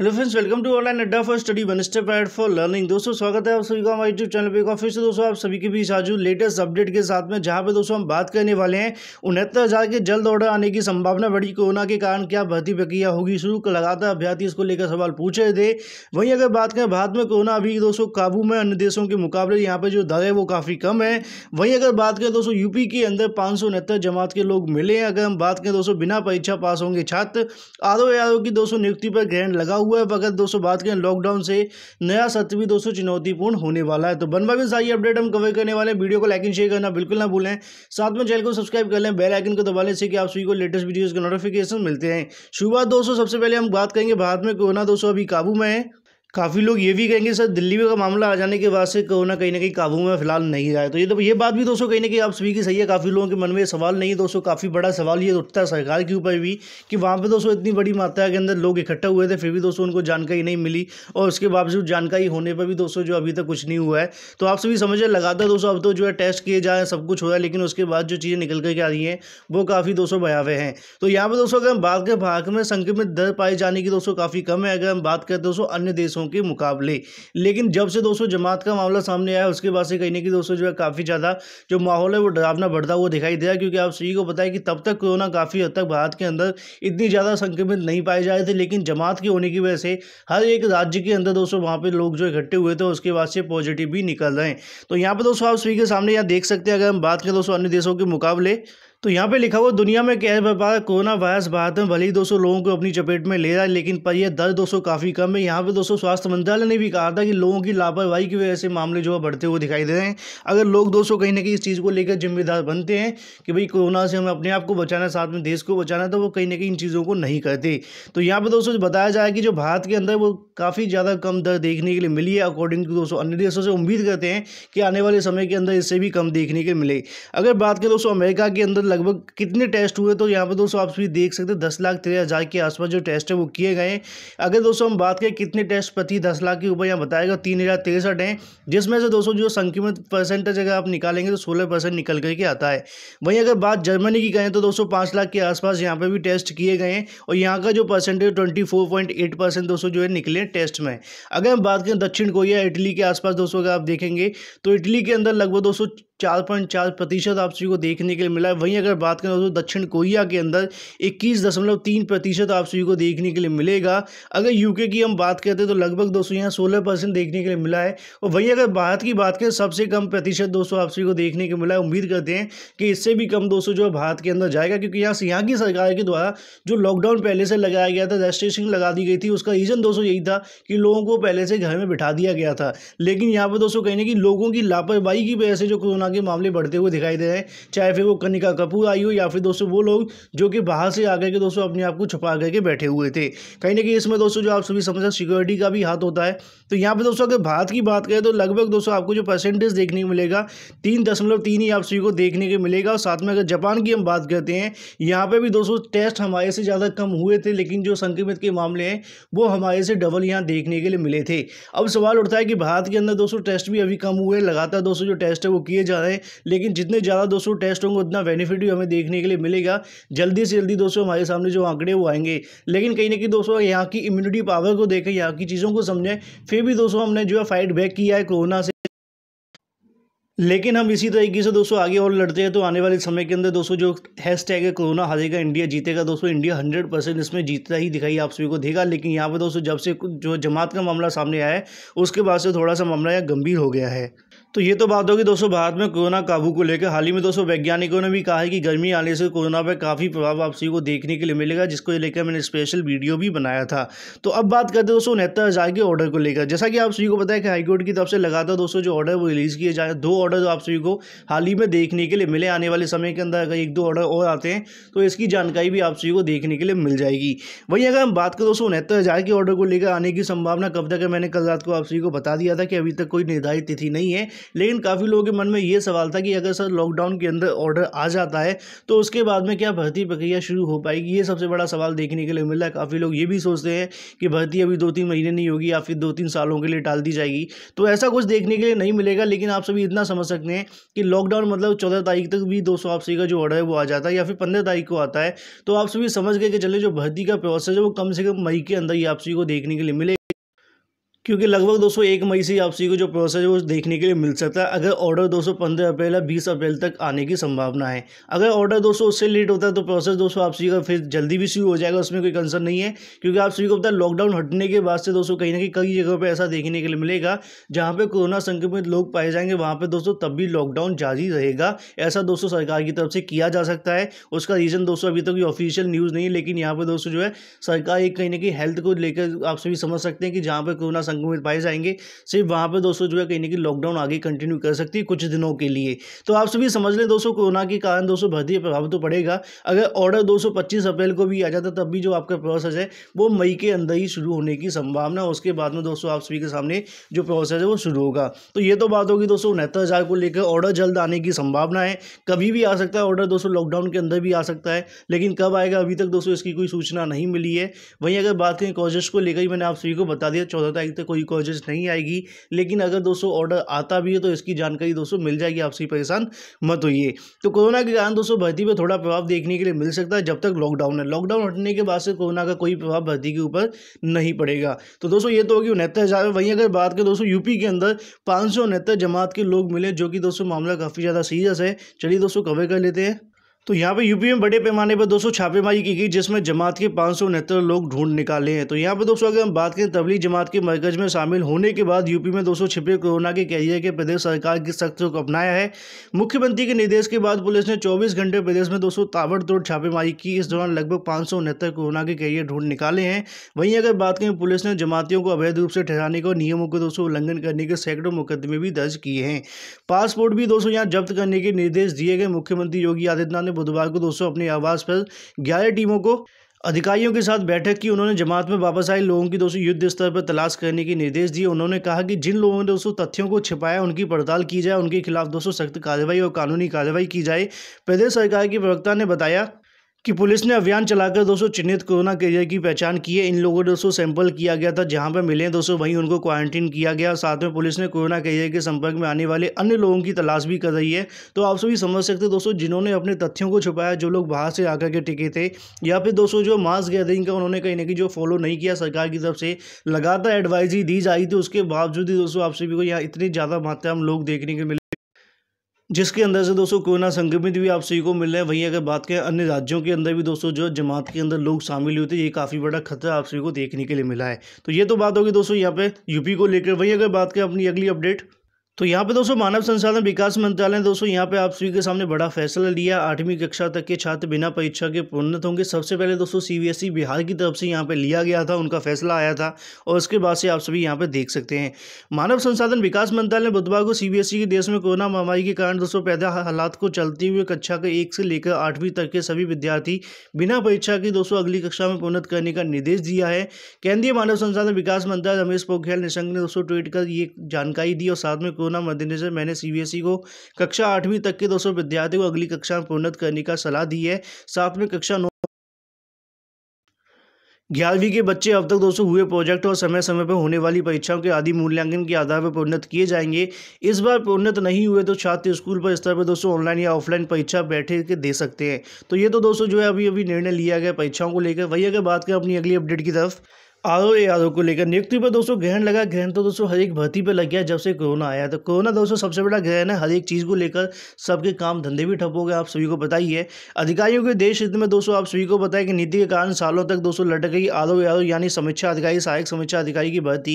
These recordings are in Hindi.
hello friends welcome to online Adda for study one step ahead for learning दोस्तों स्वागत है आप सभी का हमारे यूट्यूब चैनल पे फिर से दोस्तों आप सभी के बीच आज लेटेस्ट अपडेट के साथ में जहां पे दोस्तों हम बात करने वाले हैं उनहत्तर हज़ार के जल्द ऑर्डर आने की संभावना बढ़ी कोरोना के कारण क्या भर्ती प्रक्रिया होगी शुरू लगातार अभ्यर्थी इसको लेकर सवाल पूछ रहे थे वहीं अगर बात करें भारत में कोरोना अभी दोस्तों काबू में अन्य देशों के मुकाबले यहाँ पर जो दर है वो काफ़ी कम है वहीं अगर बात करें दोस्तों यूपी के अंदर पाँच जमात के लोग मिले हैं अगर हम बात करें दोस्तों बिना परीक्षा पास होंगे छात्र आर ओ की दोस्तों नियुक्ति पर ग्रहण लगा हुआ है अगर दोस्तों बात करें लॉकडाउन से नया सत्र भी दोस्तों चुनौतीपूर्ण होने वाला है तो बन में सारी अपडेट हम कवर करने वाले हैं वीडियो को लाइक एंड शेयर करना बिल्कुल ना भूलें साथ में चैनल को सब्सक्राइब कर लें बेल आइकन को दबा लें कि आप सभी को लेटेस्ट वीडियोज़ के नोटिफिकेशन मिलते हैं शुरुआत दोस्तों सबसे पहले हम बात करेंगे भारत में कोरोना दोस्तों अभी काबू में है काफ़ी लोग ये भी कहेंगे सर दिल्ली में का मामला आ जाने के बाद से कोरोना कहीं ना कहीं काबू में फिलहाल नहीं आया तो ये तो ये बात भी दोस्तों कहीं ना कहीं आप सभी की सही है काफ़ी लोगों के मन में सवाल नहीं है दोस्तों काफ़ी बड़ा सवाल ये उठता है सरकार के ऊपर भी कि वहाँ पे दोस्तों इतनी बड़ी मात्रा के अंदर लोग इकट्ठा हुए थे फिर भी दोस्तों उनको जानकारी नहीं मिली और उसके बावजूद जानकारी होने पर भी दोस्तों जो अभी तक कुछ नहीं हुआ है तो आप सभी समझ लगातार दोस्तों अब तो जो है टेस्ट किए जा सब कुछ हो रहा है लेकिन उसके बाद जो चीज़ें निकल करके आ रही हैं वो काफ़ी दोस्तों भयावे हैं तो यहाँ पर दोस्तों अगर हम बात करें भारत में संक्रमित दर पाए जाने की दोस्तों काफ़ी कम है अगर हम बात करें दोस्तों अन्य देशों दोस्तों के मुकाबले लेकिन जब से दोस्तों जमात का मामला सामने आया उसके बाद से कहीं ना कहीं दोस्तों जो है काफ़ी ज़्यादा जो माहौल है वो डरावना बढ़ता हुआ दिखाई दिया क्योंकि आप सभी को पता है कि तब तक कोरोना काफ़ी हद तक भारत के अंदर इतनी ज़्यादा संक्रमित नहीं पाए जा रहे थे लेकिन जमात के होने की वजह से हर एक राज्य के अंदर दोस्तों वहाँ पर लोग जो इकट्ठे हुए थे उसके बाद से पॉजिटिव भी निकल रहे हैं तो यहाँ पर दोस्तों आप सभी के सामने यहाँ देख सकते हैं अगर हम बात करें दोस्तों अन्य देशों के मुकाबले तो यहाँ पे लिखा हुआ दुनिया में कह व्यापार कोरोना वायरस भारत में भले ही दोस्तों लोगों को अपनी चपेट में ले रहा है लेकिन पर यह दर दोस्तों काफ़ी कम है यहाँ पे दोस्तों स्वास्थ्य मंत्रालय ने भी कहा था कि लोगों की लापरवाही की वजह से मामले जो है बढ़ते हुए दिखाई दे रहे हैं अगर लोग दोस्तों कहीं ना कहीं इस चीज़ को लेकर जिम्मेदार बनते हैं कि भाई कोरोना से हमें अपने आप को बचाना है साथ में देश को बचाना है तो वो कहीं ना कहीं इन चीज़ों को नहीं करते तो यहाँ पर दोस्तों बताया जाए कि जो भारत के अंदर वो काफ़ी ज़्यादा कम दर देखने के लिए मिली है अकॉर्डिंग टू दोस्तों अन्य देशों से उम्मीद करते हैं कि आने वाले समय के अंदर इससे भी कम देखने के मिले अगर बात करें दोस्तों अमेरिका के अंदर लगभग कितने टेस्ट हुए तो यहाँ पर दोस्तों आप भी देख सकते हैं दस लाख तेरह हज़ार के आसपास जो टेस्ट है वो किए गए अगर दोस्तों हम बात करें कितने टेस्ट प्रति दस लाख के ऊपर यहाँ बताएगा तीन हज़ार तिरसठ हैं जिसमें से दोस्तों जो संक्रमित परसेंटेज अगर आप निकालेंगे तो सोलह परसेंट निकल करके आता है वहीं अगर बात जर्मनी की करें तो दोस्तों पाँच लाख के आसपास यहाँ पर भी टेस्ट किए गए और यहाँ का जो percentage twenty four point eight percent दोस्तों जो है निकले टेस्ट में अगर हम बात करें दक्षिण कोरिया इटली के आसपास दोस्तों अगर आप देखेंगे तो इटली के अंदर लगभग दोस्तों चार पॉइंट चार प्रतिशत आप सभी को देखने के लिए मिला है वहीं अगर बात करें दोस्तों दक्षिण कोरिया के अंदर इक्कीस दशमलव तीन प्रतिशत आप सभी को देखने के लिए मिलेगा अगर यूके की हम बात करते हैं तो लगभग दोस्तों यहाँ सोलह परसेंट देखने के लिए मिला है और वहीं अगर भारत की बात करें सबसे कम प्रतिशत दोस्तों आप सभी को देखने को मिला है उम्मीद करते हैं कि इससे भी कम दोस्तों जो भारत के अंदर जाएगा क्योंकि यहाँ से यहाँ की सरकार के द्वारा जो लॉकडाउन पहले से लगाया गया था रजिस्ट्रेशन लगा दी गई थी उसका रीज़न दोस्तों यही था कि लोगों को पहले से घर में बिठा दिया गया था लेकिन यहाँ पर दोस्तों कहने की कि लोगों की लापरवाही की वजह से जो कोरोना के मामले बढ़ते हुए दिखाई दे रहे हैं चाहे फिर वो कनिका कपूर आई हो या फिर दोस्तों वो लोग जो कि बाहर से आ करके दोस्तों अपने आप को छुपा करके बैठे हुए थे कहीं ना कहीं इसमें दोस्तों जो आप सभी समझ सिक्योरिटी का भी हाथ होता है तो यहाँ पर दोस्तों अगर भारत की बात करें तो लगभग दोस्तों आपको जो परसेंटेज देखने को मिलेगा तीन दशमलव तीन ही आप सभी को देखने को मिलेगा और साथ में अगर जापान की हम बात करते हैं यहाँ पर भी दोस्तों टेस्ट हमारे से ज़्यादा कम हुए थे लेकिन जो संक्रमित के मामले हैं वो हमारे से डबल यहाँ देखने के लिए मिले थे अब सवाल उठता है कि भारत के अंदर दोस्तों टेस्ट भी अभी कम हुए लगातार दोस्तों जो टेस्ट है वो किए जा है लेकिन जितने ज़्यादा दोस्तों टेस्ट होंगे उतना बेनिफिट भी हमें देखने के लिए मिलेगा जल्दी से जल्दी दोस्तों हमारे सामने जो आंकड़े वो आएंगे लेकिन कहीं ना कहीं दोस्तों यहाँ की इम्यूनिटी पावर को देखें यहाँ की चीज़ों को समझें फिर भी दोस्तों हमने जो है फाइट बैक किया है कोरोना से लेकिन हम इसी तरीके से दोस्तों आगे और लड़ते हैं तो आने वाले समय के अंदर दोस्तों जो हैश टैग है कोरोना हारेगा इंडिया जीतेगा दोस्तों इंडिया हंड्रेड परसेंट इसमें जीतता ही दिखाई आप सभी को देगा लेकिन यहाँ पर दोस्तों जब से जो जमात का मामला सामने आया है उसके बाद से थोड़ा सा मामला यह गंभीर हो गया है तो ये तो बात होगी दोस्तों भारत में कोरोना काबू को लेकर हाल ही में दोस्तों वैज्ञानिकों ने भी कहा है कि गर्मी आने से कोरोना पर काफ़ी प्रभाव सभी को देखने के लिए मिलेगा जिसको लेकर मैंने स्पेशल वीडियो भी बनाया था तो अब बात करते हैं दोस्तों उनहत्तर हज़ार के ऑर्डर को लेकर जैसा कि आप सभी को पता है कि हाईकोर्ट की तरफ से लगातार दोस्तों जो ऑर्डर वो रिलीज़ किए जाए दो ऑर्डर आप सभी को हाल ही में देखने के लिए मिले आने वाले समय के अंदर अगर एक दो ऑर्डर और आते हैं तो इसकी जानकारी भी आप सभी को देखने के लिए मिल जाएगी वहीं अगर हम बात करें दोस्तों उनहत्तर हज़ार के ऑर्डर को लेकर आने की संभावना कब तक है मैंने कल रात को आप सभी को बता दिया था कि अभी तक कोई निर्धारित तिथि नहीं है लेकिन काफ़ी लोगों के मन में ये सवाल था कि अगर सर लॉकडाउन के अंदर ऑर्डर आ जाता है तो उसके बाद में क्या भर्ती प्रक्रिया शुरू हो पाएगी ये सबसे बड़ा सवाल देखने के लिए मिल रहा है काफ़ी लोग ये भी सोचते हैं कि भर्ती अभी दो तीन महीने नहीं होगी या फिर दो तीन सालों के लिए टाल दी जाएगी तो ऐसा कुछ देखने के लिए नहीं मिलेगा लेकिन आप सभी इतना समझ सकते हैं कि लॉकडाउन मतलब चौदह तारीख तक भी दो सौ का जो ऑर्डर है वो आ जाता है या फिर पंद्रह तारीख को आता है तो आप सभी समझ गए कि चले जो भर्ती का प्रोसेस है वो कम से कम मई के अंदर ही आप सभी को देखने के लिए मिलेगा क्योंकि लगभग दोस्तों एक मई से सी को जो प्रोसेस है वो देखने के लिए मिल सकता है अगर ऑर्डर दोस्तों पंद्रह अप्रैल या बीस अप्रैल तक आने की संभावना है अगर ऑर्डर दोस्तों उससे लेट होता है तो प्रोसेस दोस्तों सी का फिर जल्दी भी शुरू हो जाएगा उसमें कोई कंसर्न नहीं है क्योंकि आप सभी को पता है लॉकडाउन हटने के बाद से दोस्तों कहीं ना कहीं कई जगहों पर ऐसा देखने के लिए मिलेगा जहाँ पर कोरोना संक्रमित लोग पाए जाएंगे वहाँ पर दोस्तों तब भी लॉकडाउन जारी रहेगा ऐसा दोस्तों सरकार की तरफ से किया जा सकता है उसका रीज़न दोस्तों अभी तक ऑफिशियल न्यूज़ नहीं है लेकिन यहाँ पर दोस्तों जो है सरकार एक कहीं ना कहीं हेल्थ को लेकर आप सभी समझ सकते हैं कि जहाँ पर कोरोना संक्रमित पाए जाएंगे सिर्फ वहाँ पर दोस्तों जो है कहीं ना कहीं लॉकडाउन आगे कंटिन्यू कर सकती है कुछ दिनों के लिए तो आप सभी समझ लें दोस्तों कोरोना के कारण दोस्तों भर्ती प्रभाव तो पड़ेगा अगर ऑर्डर दो अप्रैल को भी आ जाता तब भी जो आपका प्रोसेस है वो मई के अंदर ही शुरू होने की संभावना उसके बाद में दोस्तों आप सभी के सामने जो प्रोसेस है वो शुरू होगा तो ये तो बात होगी दोस्तों उनहत्तर हज़ार को लेकर ऑर्डर जल्द आने की संभावना है कभी भी आ सकता है ऑर्डर दोस्तों लॉकडाउन के अंदर भी आ सकता है लेकिन कब आएगा अभी तक दोस्तों इसकी कोई सूचना नहीं मिली है वहीं अगर बात करें कॉजेस को लेकर ही मैंने आप सभी को बता दिया चौदह तारीख तक सकते कोई कॉजेज नहीं आएगी लेकिन अगर दोस्तों ऑर्डर आता भी है तो इसकी जानकारी दोस्तों मिल जाएगी आपसे परेशान मत होइए तो कोरोना के कारण दोस्तों भर्ती पर थोड़ा प्रभाव देखने के लिए मिल सकता है जब तक लॉकडाउन है लॉकडाउन हटने के बाद से कोरोना का कोई प्रभाव भर्ती के ऊपर नहीं पड़ेगा तो दोस्तों ये तो होगी उनहत्तर हज़ार वहीं अगर बात करें दोस्तों यूपी के अंदर पाँच जमात के लोग मिले जो कि दोस्तों मामला काफ़ी ज़्यादा सीरियस है चलिए दोस्तों कवर कर लेते हैं तो यहाँ पे यूपी में बड़े पैमाने पर दोस्तों छापेमारी की गई जिसमें जमात के पाँच सौ उनहत्तर लोग ढूंढ निकाले हैं तो यहाँ पे दोस्तों अगर हम बात करें तबली जमात के मरकज में शामिल होने के बाद यूपी में दोस्तों छिपे कोरोना के कैरियर के प्रदेश सरकार की सख्त को अपनाया है मुख्यमंत्री के निर्देश के बाद पुलिस ने चौबीस घंटे प्रदेश में दोस्तों ताबड़तोड़ छापेमारी की इस दौरान लगभग पाँच सौ उनहत्तर कोरोना के कैरियर ढूंढ निकाले हैं वहीं अगर बात करें पुलिस ने जमातियों को अवैध रूप से ठहराने के नियमों को दोस्तों उल्लंघन करने के सैकड़ों मुकदमे भी दर्ज किए हैं पासपोर्ट भी दोस्तों यहाँ जब्त करने के निर्देश दिए गए मुख्यमंत्री योगी आदित्यनाथ ने ने बुधवार को दोस्तों अपनी आवाज़ पर ग्यारह टीमों को अधिकारियों के साथ बैठक की उन्होंने जमात में वापस आए लोगों की दोस्तों युद्ध स्तर पर तलाश करने के निर्देश दिए उन्होंने कहा कि जिन लोगों ने दोस्तों तथ्यों को छिपाया उनकी पड़ताल की जाए उनके खिलाफ दोस्तों सख्त कार्रवाई और कानूनी कार्रवाई की जाए प्रदेश सरकार के प्रवक्ता ने बताया कि पुलिस ने अभियान चलाकर दोस्तों चिन्हित कोरोना कैरियर की पहचान की है इन लोगों दोस्तों सैंपल किया गया था जहां पर मिले दोस्तों वहीं उनको क्वारंटीन किया गया और साथ में पुलिस ने कोरोना कैरियर के संपर्क में आने वाले अन्य लोगों की तलाश भी कर रही है तो आप सभी समझ सकते दोस्तों जिन्होंने अपने तथ्यों को छुपाया जो लोग बाहर से आकर के टिके थे या फिर दोस्तों जो मास्क गैदरिंग का उन्होंने कहीं ना कहीं जो फॉलो नहीं किया सरकार की तरफ से लगातार एडवाइजरी दी जा रही थी उसके बावजूद ही दोस्तों आप सभी को यहाँ इतनी ज़्यादा मात्रा में लोग देखने को मिले जिसके अंदर से दोस्तों कोरोना संक्रमित भी आप सभी को मिल रहे हैं वहीं अगर बात करें अन्य राज्यों के अंदर भी दोस्तों जो जमात के अंदर लोग शामिल हुए थे ये काफ़ी बड़ा खतरा आप सभी को देखने के लिए मिला है तो ये तो बात होगी दोस्तों यहाँ पे यूपी को लेकर वहीं अगर बात करें अपनी अगली अपडेट तो यहाँ पे दोस्तों मानव संसाधन विकास मंत्रालय ने दोस्तों यहाँ पे आप सभी के सामने बड़ा फैसला लिया आठवीं कक्षा तक के छात्र बिना परीक्षा के पूर्णत होंगे सबसे पहले दोस्तों सीबीएसई e बिहार की तरफ से यहाँ पे लिया गया था उनका फैसला आया था और उसके बाद से आप सभी यहाँ पे देख सकते हैं मानव संसाधन विकास मंत्रालय ने बुधवार को सी e के देश में कोरोना महामारी के कारण दोस्तों पैदा हालात को चलते हुए कक्षा के एक से लेकर आठवीं तक के सभी विद्यार्थी बिना परीक्षा के दोस्तों अगली कक्षा में पूर्णत करने का निर्देश दिया है केंद्रीय मानव संसाधन विकास मंत्रालय रमेश पोखरियाल निशंक ने दोस्तों ट्वीट कर ये जानकारी दी और साथ में को ना मद्देनजर मैंने सीबीएसई e को कक्षा आठवीं तक के दो विद्यार्थियों को अगली कक्षा में प्रोन्नत करने का सलाह दी है साथ में कक्षा नौ ग्यारहवीं के बच्चे अब तक दोस्तों हुए प्रोजेक्ट और समय समय पर होने वाली परीक्षाओं के आदि मूल्यांकन के आधार पर प्रोन्नत किए जाएंगे इस बार प्रोन्नत नहीं हुए तो छात्र स्कूल पर स्तर पर दोस्तों ऑनलाइन या ऑफलाइन परीक्षा बैठे के दे सकते हैं तो ये तो दोस्तों जो है अभी अभी निर्णय लिया गया परीक्षाओं को लेकर वही अगर बात करें अपनी अगली अपडेट की तरफ आर ए आर को लेकर नियुक्ति पर दोस्तों ग्रहण लगा ग्रहण तो दोस्तों हर एक भर्ती पर लग गया जब से कोरोना आया तो कोरोना दोस्तों सबसे बड़ा ग्रहण है हर एक चीज़ को लेकर सबके काम धंधे भी ठप हो गए आप सभी को पता ही है अधिकारियों के देश हित में दोस्तों आप सभी को पता है कि नीति के कारण सालों तक दोस्तों लटक गई आर ए यानी समीक्षा अधिकारी सहायक समीक्षा अधिकारी की भर्ती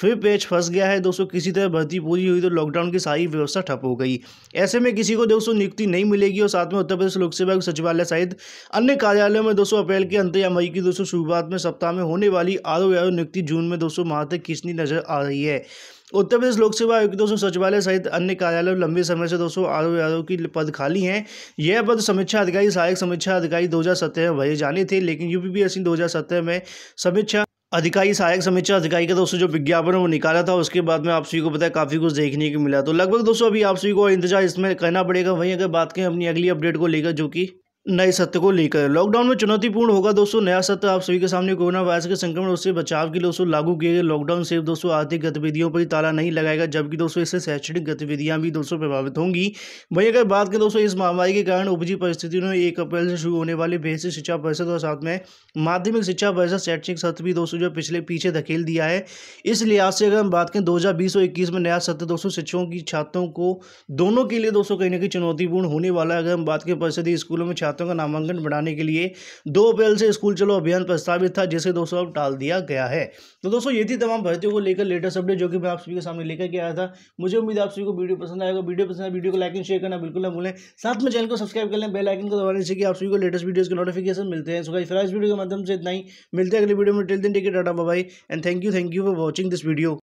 फिर पेज फंस गया है दोस्तों किसी तरह भर्ती पूरी हुई तो लॉकडाउन की सारी व्यवस्था ठप हो गई ऐसे में किसी को दोस्तों नियुक्ति नहीं मिलेगी और साथ में उत्तर प्रदेश लोक सेवा सचिवालय सहित अन्य कार्यालयों में दोस्तों अप्रैल के अंत या मई की दोस्तों शुरुआत में सप्ताह में होने वाली आदो आयोग नियुक्ति जून में दोस्तों माह तक खींचनी नजर आ रही है उत्तर प्रदेश लोक सेवा आयोग के दोस्तों सचिवालय सहित अन्य कार्यालय लंबे समय से दोस्तों आरओ यादव की पद खाली हैं यह पद समीक्षा अधिकारी सहायक समीक्षा अधिकारी दो में भरे जाने थे लेकिन यू पी में समीक्षा अधिकारी सहायक समीक्षा अधिकारी का दोस्तों जो विज्ञापन वो निकाला था उसके बाद में आप सभी को पता है काफ़ी कुछ देखने को मिला तो लगभग दोस्तों अभी आप सभी को इंतजार इसमें करना पड़ेगा वहीं अगर बात करें अपनी अगली अपडेट को लेकर जो कि नए सत्र को लेकर लॉकडाउन में चुनौतीपूर्ण होगा दोस्तों नया सत्र आप सभी के सामने कोरोना वायरस के संक्रमण उससे बचाव के लिए दोस्तों लागू किए गए लॉकडाउन सिर्फ दोस्तों आर्थिक गतिविधियों पर ही ताला नहीं लगाएगा जबकि दोस्तों इससे शैक्षणिक गतिविधियां भी दोस्तों प्रभावित होंगी वहीं अगर बात करें दोस्तों इस महामारी के कारण उपजी परिस्थितियों में एक अप्रैल से शुरू होने वाले बेसिक शिक्षा परिषद और साथ में माध्यमिक शिक्षा परिषद शैक्षणिक सत्र भी दोस्तों जो पिछले पीछे धकेल दिया है इस लिहाज से अगर हम बात करें दो और इक्कीस में नया सत्र दोस्तों शिक्षकों की छात्रों को दोनों के लिए दोस्तों कहीं ना कहीं चुनौतीपूर्ण होने वाला है अगर हम बात करें परिषदीय स्कूलों में छात्र छात्रों का नामांकन बढ़ाने के लिए दो अप्रैल से स्कूल चलो अभियान प्रस्तावित था जिसे दोस्तों अब टाल दिया गया है तो दोस्तों ये थी तमाम भर्तियों को लेकर लेटेस्ट अपडेट जो कि मैं आप सभी के सामने लेकर के आया था मुझे उम्मीद आप सभी को वीडियो पसंद आएगा वीडियो पसंद आए वीडियो को लाइक एंड शेयर करना बिल्कुल ना भूलें साथ में चैनल को सब्सक्राइब कर लें बेल आइकन को दबाने से कि आप सभी को लेटेस्ट वीडियोज़ के नोटिफिकेशन मिलते हैं सो फिर इस वीडियो के माध्यम से इतना ही मिलते हैं अगले वीडियो में टेल दिन टेक डाटा bye and thank you thank you for watching this video